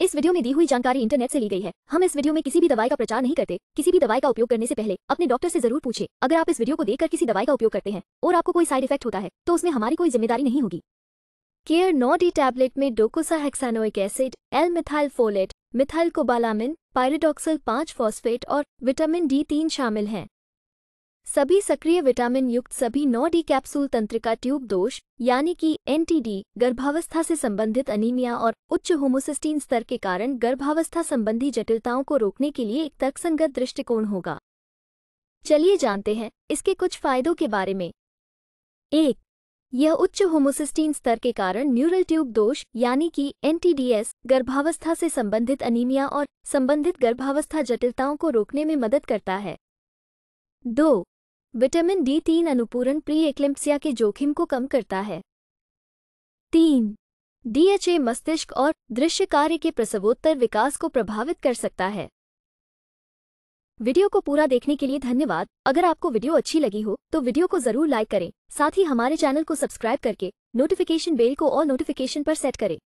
इस वीडियो में दी हुई जानकारी इंटरनेट से ली गई है हम इस वीडियो में किसी भी दवाई का प्रचार नहीं करते किसी भी दवाई का उपयोग करने से पहले अपने डॉक्टर से जरूर पूछे अगर आप इस वीडियो को देखकर किसी दवाई का उपयोग करते हैं और आपको कोई साइड इफेक्ट होता है तो उसमें हमारी कोई जिम्मेदारी नहीं होगी केयर नौ डी टैबलेट में docosahexaenoic acid L methyl folate methyl cobalamin pyridoxal पांच फॉस्फेट और विटामिन डी तीन शामिल हैं सभी सक्रिय विटामिन युक्त सभी नौ डी कैप्सूल तंत्रिका ट्यूब दोष यानी कि एनटीडी गर्भावस्था से संबंधित अनीमिया और उच्च होमोसिस्टीन स्तर के कारण गर्भावस्था संबंधी जटिलताओं को रोकने के लिए एक तर्कसंगत दृष्टिकोण होगा चलिए जानते हैं इसके कुछ फायदों के बारे में एक यह उच्च होमोसिस्टीन स्तर के कारण न्यूरल ट्यूब दोष यानी कि एनटीडीएस गर्भावस्था से संबंधित अनीमिया और संबंधित गर्भावस्था जटिलताओं को रोकने में मदद करता है दो विटामिन डी तीन अनुपूरण प्री एक्लेम्पसिया के जोखिम को कम करता है तीन डीएचए मस्तिष्क और दृश्य कार्य के प्रसवोत्तर विकास को प्रभावित कर सकता है वीडियो को पूरा देखने के लिए धन्यवाद अगर आपको वीडियो अच्छी लगी हो तो वीडियो को जरूर लाइक करें साथ ही हमारे चैनल को सब्सक्राइब करके नोटिफिकेशन बेल को और नोटिफिकेशन पर सेट करें